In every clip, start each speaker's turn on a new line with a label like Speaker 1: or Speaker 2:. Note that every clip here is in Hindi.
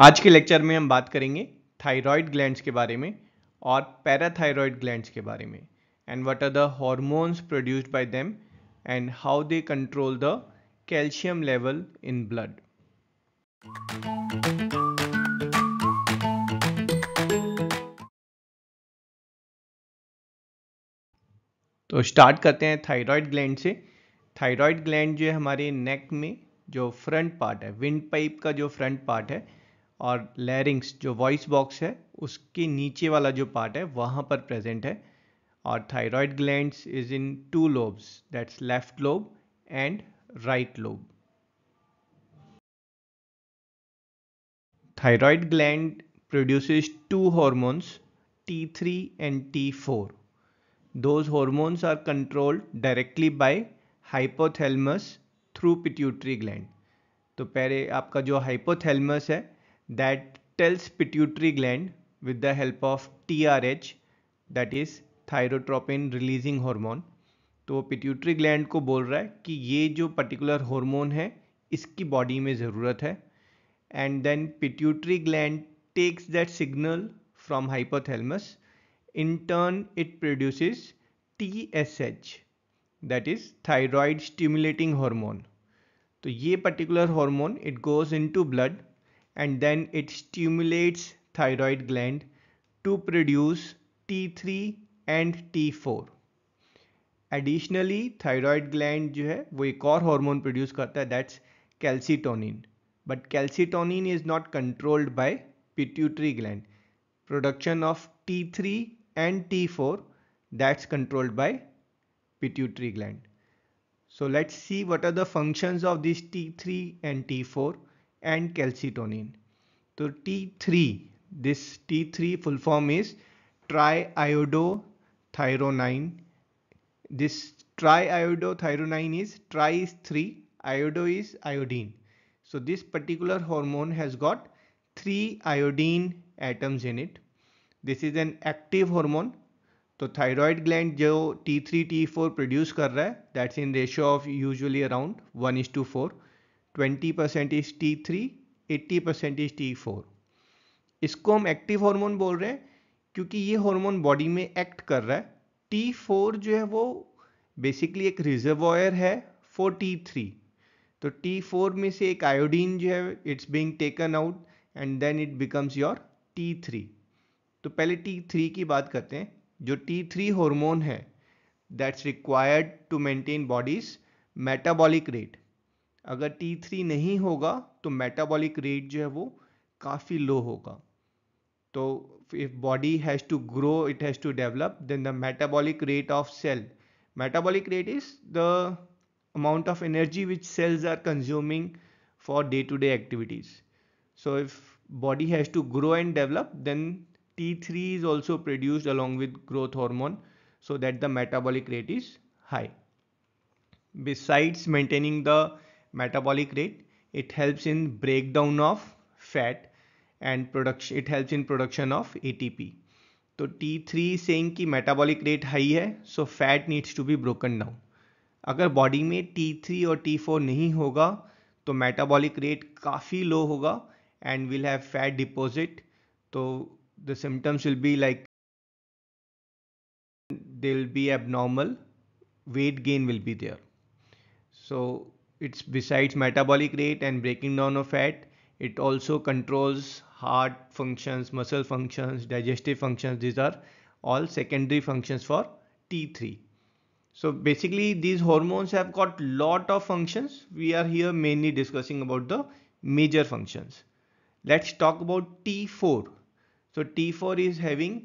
Speaker 1: आज के लेक्चर में हम बात करेंगे थायराइड ग्लैंड्स के बारे में और पैराथायराइड ग्लैंड्स के बारे में and what are the hormones produced by them and how they control the calcium level in blood तो स्टार्ट करते हैं थायराइड ग्लैंड से थायराइड ग्लैंड जो है हमारे नेक में जो फ्रंट पार्ट है विंड पाइप का जो फ्रंट पार्ट है और लैरिंग्स जो वॉइस बॉक्स है उसके नीचे वाला जो पार्ट है वहाँ पर प्रेजेंट है और thyroid glands is in two lobes that's left lobe and right lobe thyroid gland hormones T three T3 T four those hormones are controlled directly by hypothalamus through pituitary gland तो पहले आपका जो हाइपोथेलमस है that tells pituitary gland with the help of TRH that is thyrotropin releasing hormone तो वो पिट्यूटरी ग्लैंड को बोल रहा है कि ये जो पर्टिकुलर हार्मोन है इसकी बॉडी में ज़रूरत है and then pituitary gland takes that signal from hypothalamus in turn it produces T S H that is thyroid stimulating hormone तो ये particular hormone it goes into blood and then it stimulates thyroid gland to produce T3 and T four additionally thyroid gland जो है वो एक और हार्मोन प्रोड्यूस करता है that's calcitonin but calcitonin is not controlled by pituitary gland production of T three and T four that's controlled by pituitary gland so let's see what are the functions of these t3 and t4 and calcitonin. So T3, this T3 full form is triiodothyronine. This triiodothyronine is tri is 3, iodo is iodine. So this particular hormone has got 3 iodine atoms in it. This is an active hormone. So thyroid gland, जो T3 T4 produce, kar raha hai. That's in ratio of usually around one is two four. Percent is T three eighty percent is T four इसको हम एक्टिव हार्मोन बोल रहे हैं क्योंकि ये हार्मोन बॉडी में एक्ट कर रहा है टी फोर जो है वो बेसिकली एक रिजर्वॉयर है फॉर टी थ्री तो टी फोर में से एक आयोडीन जो है it's being taken out and then it becomes your T three तो पहले टी थ्री की बात करते हैं जो टी थ्री हॉर्मोन है that's required to maintain body's metabolic rate अगर T3 नहीं होगा तो मेटाबॉलिक रेट जो है वो काफ़ी लो होगा तो if body has to grow it has to develop then the metabolic rate of cell metabolic rate is the amount of energy which cells are consuming for day to day activities so if body has to grow and develop then T3 three is also produced along with growth hormone so that the metabolic rate is high besides maintaining the metabolic rate it helps in breakdown of fat and production it helps in production of ATP तो T3 सेइंग की मेटाबॉलिक रेट हाई है so fat needs to be broken down अगर बॉडी में T3 और T4 नहीं होगा तो मेटाबॉलिक रेट काफ़ी लो होगा and will have fat deposit तो the symptoms will be like they will be abnormal weight gain will be there so it's besides metabolic rate and breaking down of fat it also controls heart functions muscle functions digestive functions these are all secondary functions for t3 so basically these hormones have got lot of functions we are here mainly discussing about the major functions let's talk about t4 so t4 is having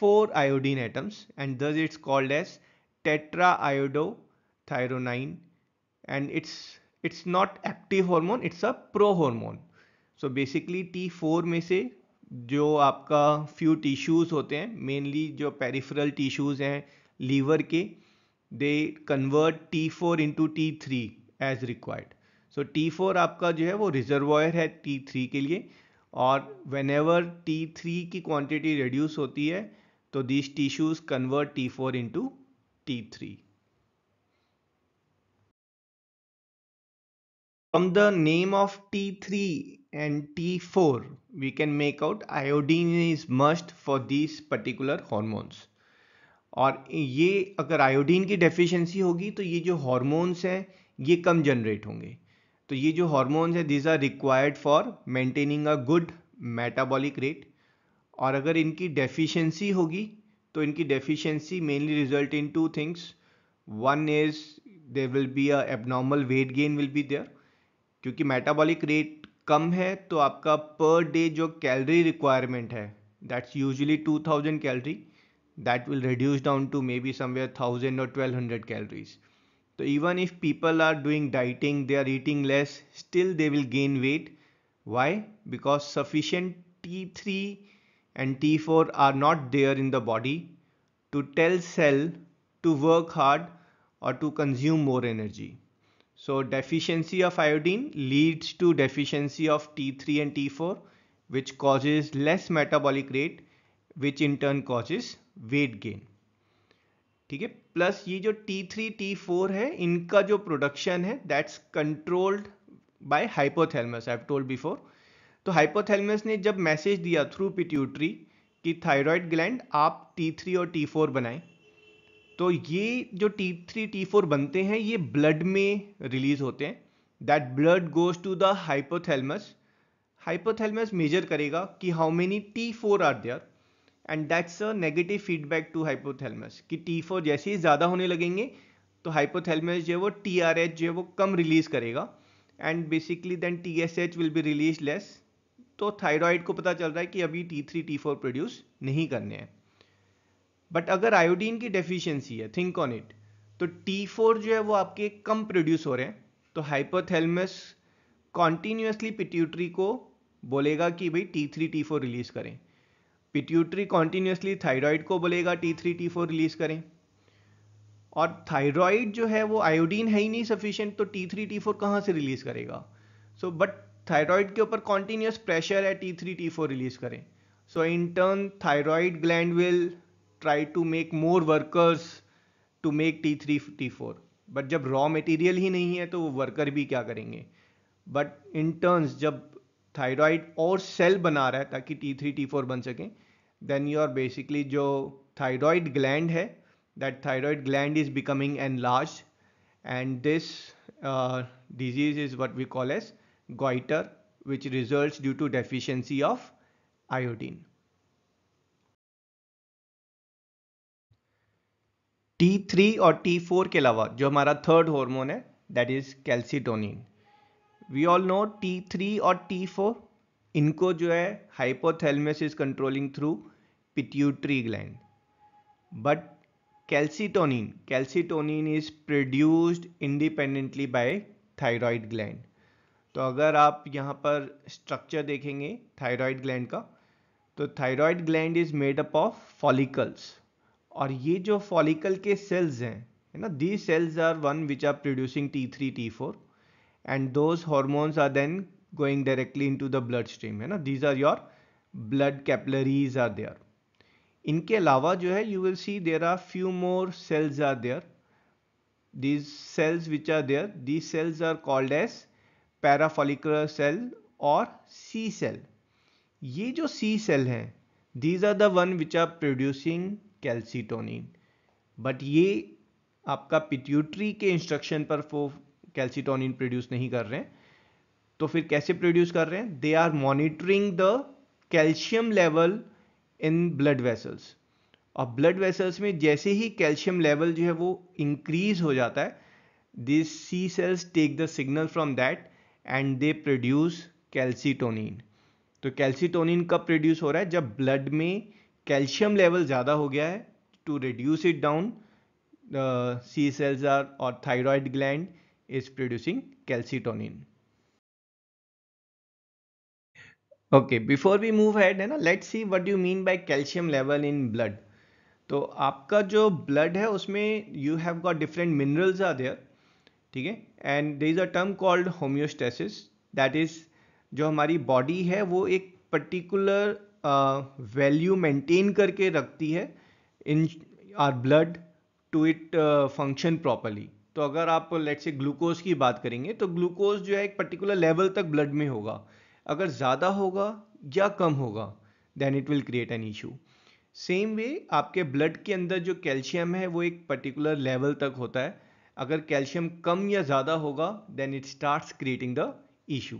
Speaker 1: four iodine atoms and thus it's called as tetraiodothyronine and it's it's not active hormone it's a prohormone so basically T four में से जो आपका फ्यू टिश्यूज़ होते हैं मेनली जो पेरिफेरल टिश्यूज़ हैं लीवर के they convert T four into T three as required so T four आपका जो है वो रिजर्वायर है टी थ्री के लिए और वेन एवर टी थ्री की क्वांटिटी रिड्यूस होती है तो this tissues convert T four into T three From the name of T3 and T4, we can make out iodine is must for these particular hormones. और ये अगर आयोडीन की डेफिशिएंसी होगी तो ये जो हॉर्मोन्स हैं ये कम जनरेट होंगे तो ये जो हॉर्मोन्स हैं these are required for maintaining a good metabolic rate और अगर इनकी डेफिशिएंसी होगी तो इनकी deficiency mainly result in two things one is there will be a abnormal weight gain will be there क्योंकि मेटाबॉलिक रेट कम है तो आपका पर डे जो कैलरी रिक्वायरमेंट है that's usually two thousand calorie that will reduce down to maybe somewhere thousand और ट्वेल्व हंड्रेड कैलरीज तो even if people are doing dieting they are eating less still they will gain weight why because sufficient T three and T four are not there in the body to tell cell to work hard और to consume more energy So deficiency of iodine leads to deficiency of T3 and T4 which causes less metabolic rate which in turn causes weight gain. ठीक है प्लस ये जो T3 T4 है इनका जो प्रोडक्शन है that's controlled by hypothalamus I have told before तो हाइपोथैलेमस ने जब मैसेज दिया थ्रू पिट्यूटरी कि थायराइड ग्लैंड आप T3 और T4 बनाएं तो ये जो टी थ्री टी फोर बनते हैं ये ब्लड में रिलीज होते हैं that blood goes to the hypothalamus hypothalamus measure करेगा कि how many T four are there and that's a negative feedback to hypothalamus कि टी फोर जैसे ही ज़्यादा होने लगेंगे तो हाइपोथेलमस जो है वो टी आर एच जो है वो कम रिलीज करेगा and basically then T S H will be release less तो थायराइड को पता चल रहा है कि अभी T three T four produce नहीं करने हैं बट अगर आयोडीन की डेफिशिएंसी है थिंक ऑन इट तो टी फोर जो है वो आपके कम प्रोड्यूस हो रहे हैं तो हाइपोथेलमस कॉन्टीन्यूसली पिट्यूटरी को बोलेगा कि भाई T three T four release करें पिट्यूटरी कॉन्टीन्यूसली थायराइड को बोलेगा T three T four release करें और थायराइड जो है वो आयोडीन है ही नहीं सफिशियंट तो टी थ्री टी फोर कहाँ से रिलीज़ करेगा सो बट थायराइड के ऊपर कॉन्टीन्यूस प्रेशर है T three T four release करें so in turn thyroid gland will try to make more workers to make T three T four but जब रॉ मटेरियल ही नहीं है तो वो वर्कर भी क्या करेंगे बट इन इंटर्न्स जब थायराइड और सेल बना रहा है ताकि टी थ्री टी फोर बन सकें देन यू आर बेसिकली जो थायराइड ग्लैंड है that thyroid gland is becoming enlarge and this disease is what we call as goitre which result due to deficiency of iodine T3 और T4 के अलावा जो हमारा थर्ड हार्मोन है that is calcitonin we all know T3 और T4 इनको जो है hypothalamus is controlling through pituitary gland but calcitonin calcitonin is produced independently bye thyroid gland तो अगर आप यहाँ पर स्ट्रक्चर देखेंगे थायराइड ग्लैंड का तो thyroid gland is made up of follicles और ये जो फॉलिकल के सेल्स हैं है ना the cells are one which are producing T three T four and those hormones are then going directly into the bloodstream है ना these are your blood capillaries are there इनके अलावा जो है you will see there are few more cells are there these cells which are there these cells are called as parafollicular cell और सी सेल ये जो सी सेल हैं these are the one which are producing calcitonin but ये आपका पिट्यूटरी के इंस्ट्रक्शन पर वो कैल्सीटोनिन प्रोड्यूस नहीं कर रहे हैं तो फिर कैसे प्रोड्यूस कर रहे हैं they are monitoring the calcium level in blood vessels और ब्लड वेसल्स में जैसे ही कैल्शियम लेवल जो है वो इंक्रीज हो जाता है this C cells take the signal from that and they produce calcitonin तो कैल्सीटोनिन कब प्रोड्यूस हो रहा है जब ब्लड में कैल्शियम लेवल ज़्यादा हो गया है to reduce it down C cells are और thyroid gland is producing calcitonin okay before we move head है ना let's see what you mean by calcium level in blood तो आपका जो ब्लड है उसमें you have got different minerals are there ठीक है and they is a term called homeostasis that is जो हमारी बॉडी है वो एक पर्टिकुलर वैल्यू मेंटेन करके रखती है in our blood to it function properly तो अगर आप लेट से ग्लूकोज की बात करेंगे तो ग्लूकोज जो है एक पर्टिकुलर लेवल तक ब्लड में होगा अगर ज़्यादा होगा या कम होगा then it will create an issue same way आपके ब्लड के अंदर जो कैल्शियम है वो एक पर्टिकुलर लेवल तक होता है अगर कैल्शियम कम या ज़्यादा होगा then it starts creating the issue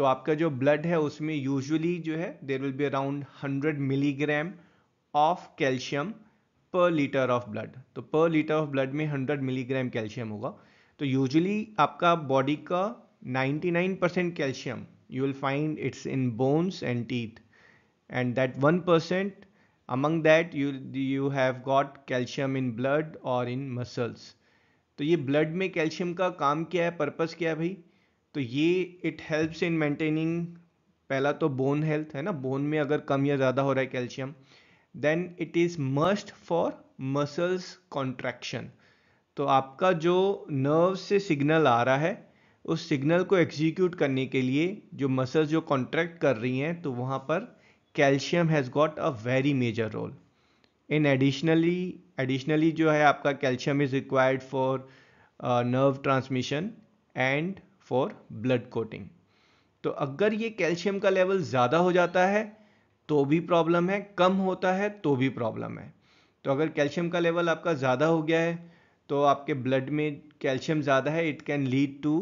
Speaker 1: तो आपका जो ब्लड है उसमें यूजुअली जो है there will be around hundred milligram of calcium per litre of blood तो पर लीटर ऑफ ब्लड में हंड्रेड मिलीग्राम कैल्शियम होगा तो यूजुअली आपका बॉडी का 99 percent calcium you will find it's in bones and teeth and that one percent among that you you have got calcium in blood और इन मसल्स तो ये ब्लड में कैल्शियम का काम क्या है पर्पज़ क्या है भाई तो ये इट हेल्प्स इन मेंटेनिंग पहला तो बोन हेल्थ है ना बोन में अगर कम या ज़्यादा हो रहा है calcium then it is must for muscles contraction तो आपका जो नर्व से सिग्नल आ रहा है उस सिग्नल को एग्जीक्यूट करने के लिए जो मसल्स जो कॉन्ट्रैक्ट कर रही हैं तो वहाँ पर calcium has got a very major role in additionally additionally जो है आपका calcium is required for nerve transmission and for blood clotting तो अगर ये कैल्शियम का लेवल ज़्यादा हो जाता है तो भी प्रॉब्लम है कम होता है तो भी प्रॉब्लम है तो अगर कैल्शियम का लेवल आपका ज़्यादा हो गया है तो आपके ब्लड में कैल्शियम ज़्यादा है it can lead to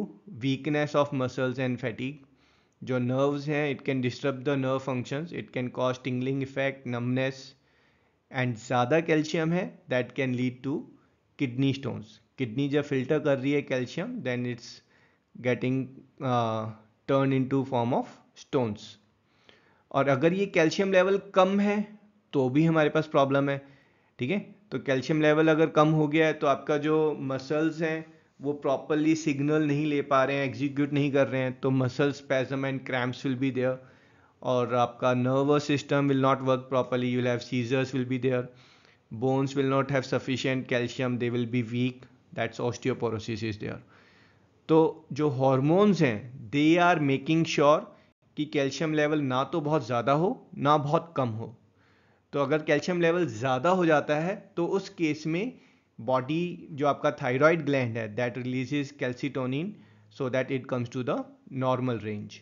Speaker 1: weakness of muscles and fatty जो नर्व्स हैं it can disturb the nerve functions it can cause tingling effect numbness and ज़्यादा कैल्शियम है that can lead to kidney stones kidney जब फिल्टर कर रही है calcium then it's getting turn into form of stones और अगर ये कैल्शियम लेवल कम है तो भी हमारे पास प्रॉब्लम है ठीक है तो कैल्शियम लेवल अगर कम हो गया है तो आपका जो मसल्स हैं वो प्रॉपरली सिग्नल नहीं ले पा रहे हैं एग्जीक्यूट नहीं कर रहे हैं तो muscles spasm and cramps will be there और आपका nervous system will not work properly you have seizures will be there bones will not have sufficient calcium they will be weak that's osteoporosis is there तो जो हॉर्मोन्स हैं दे आर मेकिंग श्योर कि कैल्शियम लेवल ना तो बहुत ज़्यादा हो ना बहुत कम हो तो अगर कैल्शियम लेवल ज़्यादा हो जाता है तो उस केस में बॉडी जो आपका थायराइड ग्लैंड है that releases calcitonin so that it comes to the normal range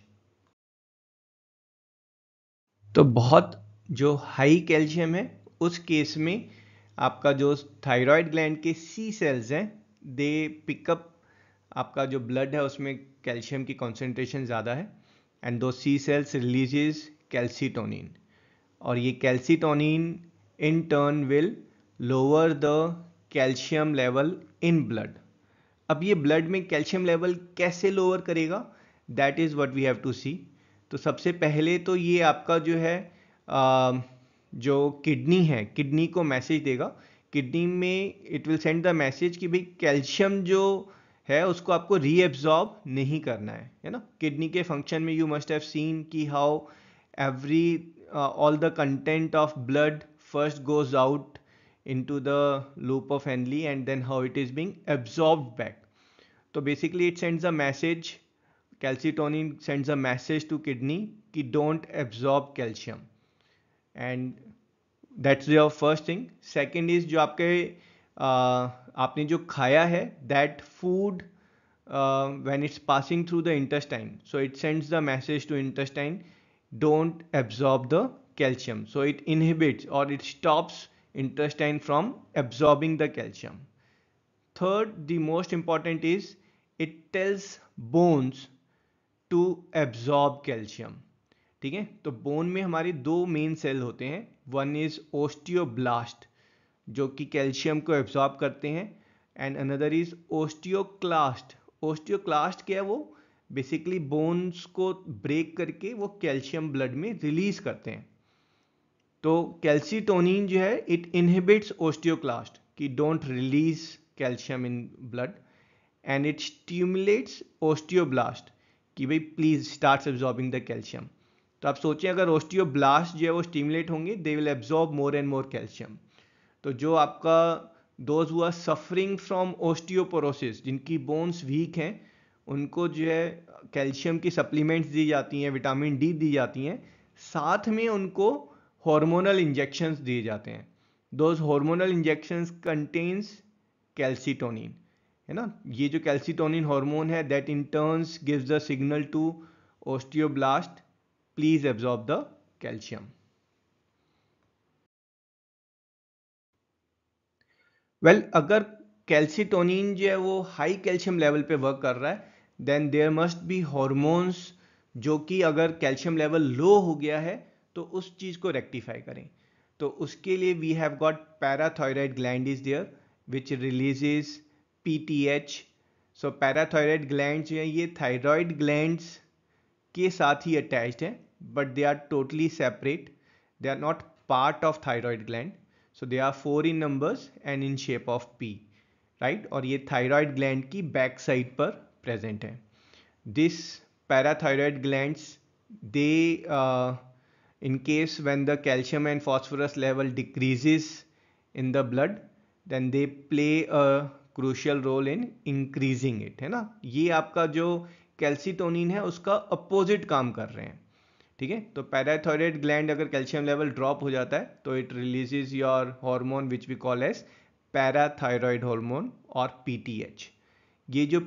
Speaker 1: तो बहुत जो हाई कैल्शियम है उस केस में आपका जो थायराइड ग्लैंड के सी सेल्स हैं दे पिकअप आपका जो ब्लड है उसमें कैल्शियम की कॉन्सेंट्रेशन ज़्यादा है एंड दो सी सेल्स रिलीजेज कैल्सीटोनिन और ये calcitonin in turn will lower the calcium level in blood अब ये ब्लड में कैल्शियम लेवल कैसे लोअर करेगा that is what we have to see तो सबसे पहले तो ये आपका जो है आ, जो किडनी है किडनी को मैसेज देगा किडनी में it will send the message कि भाई कैल्शियम जो है उसको आपको रीअब्जॉर्ब नहीं करना है ना किडनी के फंक्शन में यू मस्ट हैव सीन कि how every all the content of blood first goes out into the loop of Henle and then how it is being absorb back तो basically it sends a message calcitonin sends a message to kidney कि don't absorb calcium and that's your first thing second is जो आपके आपने जो खाया है that food when it's passing through the intestine so it sends the message to intestine don't absorb the calcium so it inhibits और it stops intestine from absorbing the calcium third the most important is it tells bones to absorb calcium ठीक है तो बोन में हमारे दो मेन सेल होते हैं वन इज ओस्टियोब्लास्ट जो कि कैल्शियम को एब्जॉर्ब करते हैं and another is osteoclast osteoclast क्या है वो बेसिकली बोन्स को ब्रेक करके वो कैल्शियम ब्लड में रिलीज करते हैं तो कैल्सीटोनिन जो है इट इनहिबिट्स ओस्टियोक्लास्ट कि don't release calcium in blood and it stimulates osteoblast कि भाई please start absorbing the calcium तो आप सोचें अगर ओस्टियोब्लास्ट जो है वो स्टिमुलेट होंगे they will absorb more and more calcium तो जो आपका दोज हुआ सफरिंग फ्रॉम ओस्टियोपोरोसिस जिनकी बोन्स वीक हैं उनको जो है कैल्शियम की सप्लीमेंट्स दी जाती हैं विटामिन डी दी जाती हैं साथ में उनको हार्मोनल इंजेक्शंस दिए जाते हैं those hormonal injections contains calcitonin है ना ये जो कैल्सिटोनिन हार्मोन है that in turns gives the signal to osteoblast please absorb the calcium well well, अगर कैल्सिटोनिन जो है वो हाई कैल्शियम लेवल पे वर्क कर रहा है then there must be hormones जो कि अगर कैल्शियम लेवल लो हो गया है तो उस चीज़ को रेक्टिफाई करें तो उसके लिए we have got parathyroid gland is there which releases P T H so parathyroid gland जो है ये थायराइड ग्लैंड्स के साथ ही अटैच्ड हैं but they are totally separate they are not part of thyroid gland so they are four in numbers and in shape of P right और ये थायराइड ग्लैंड की बैक साइड पर प्रेजेंट है this parathyroid gland they in case when the calcium and phosphorus level decreases in the blood then they play a crucial role in increasing it है ना ये आपका जो कैल्सिटोनिन है उसका अपोजिट काम कर रहे हैं ठीक है तो पैराथॉयड ग्लैंड अगर कैल्शियम लेवल ड्रॉप हो जाता है तो it releases your hormone which we call as parathyroid hormone और एच ये जो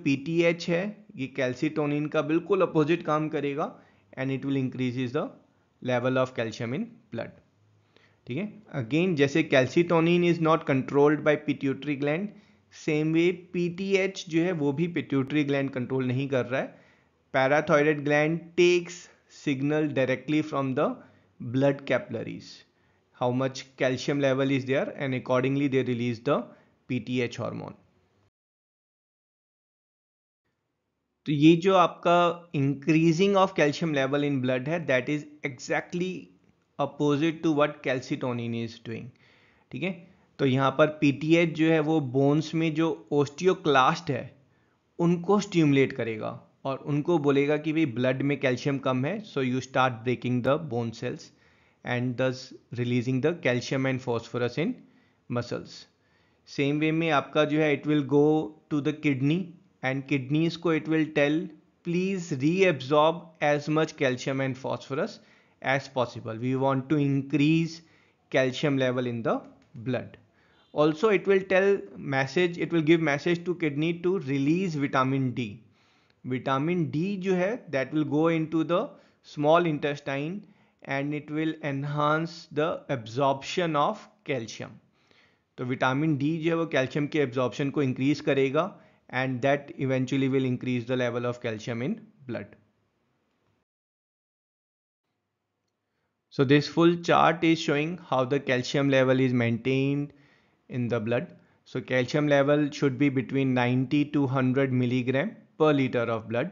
Speaker 1: एच है ये कैल्सिटोनिन का बिल्कुल अपोजिट काम करेगा and it will increase the level of calcium in blood ठीक है अगेन जैसे calcitonin is not controlled by pituitary gland same way H जो है वो भी पिट्यूटरी ग्लैंड कंट्रोल नहीं कर रहा है parathyroid gland takes signal directly from the blood capillaries how much calcium level is there and accordingly they release the PTH hormone तो ये जो आपका increasing of calcium level in blood है that is exactly opposite to what calcitonin is doing ठीक है तो यहाँ पर पीटीएच जो है वो बोन्स में जो ओस्टियोक्लास्ट है उनको स्टिमुलेट करेगा और उनको बोलेगा कि भाई ब्लड में कैल्शियम कम है so you start breaking the bone cells and thus releasing the calcium and phosphorus in muscles same way में आपका जो है it will go to the kidney and kidneys को it will tell please absorb as much calcium and phosphorus as possible we want to increase calcium level in the blood also it will tell message it will give message to kidney to release vitamin D vitamin D जो है that will go into the small intestine and it will enhance the absorption of calcium तो विटामिन डी जो है वो कैल्शियम के एब्जॉर्बशन को इंक्रीज करेगा and that eventually will increase the level of calcium in blood so this full chart is showing how the calcium level is maintained in the blood so calcium level should be between ninety to hundred milligram पर लीटर ऑफ ब्लड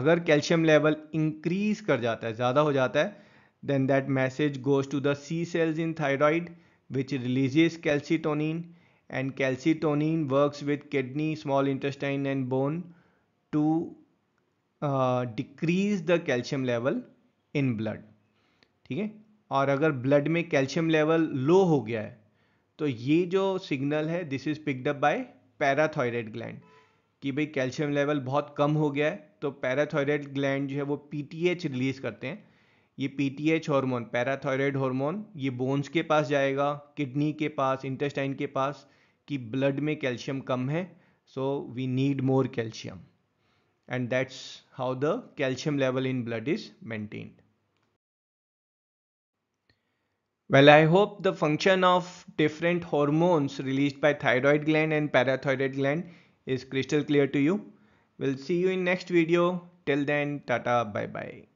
Speaker 1: अगर कैल्शियम लेवल इंक्रीज कर जाता है ज़्यादा हो जाता है then that message goes to the C cells in thyroid which releases calcitonin and calcitonin works with kidney small intestine and bone to decrease the calcium level in blood ठीक है और अगर ब्लड में कैल्शियम लेवल लो हो गया है तो ये जो सिग्नल है this is picked up by parathyroid gland कि भाई कैल्शियम लेवल बहुत कम हो गया है तो पैराथायराइड ग्लैंड जो है वो पीटीएच रिलीज करते हैं ये पीटीएच हार्मोन पैराथायरॉयड हार्मोन ये बोन्स के पास जाएगा किडनी के पास इंटेस्टाइन के पास कि ब्लड में कैल्शियम कम है so we need more calcium and that's how the calcium level in blood is maintained well I hope the function of different hormones release by thyroid gland and parathyroid gland is crystal clear to you. We'll see you in next video. Till then, tata, bye bye.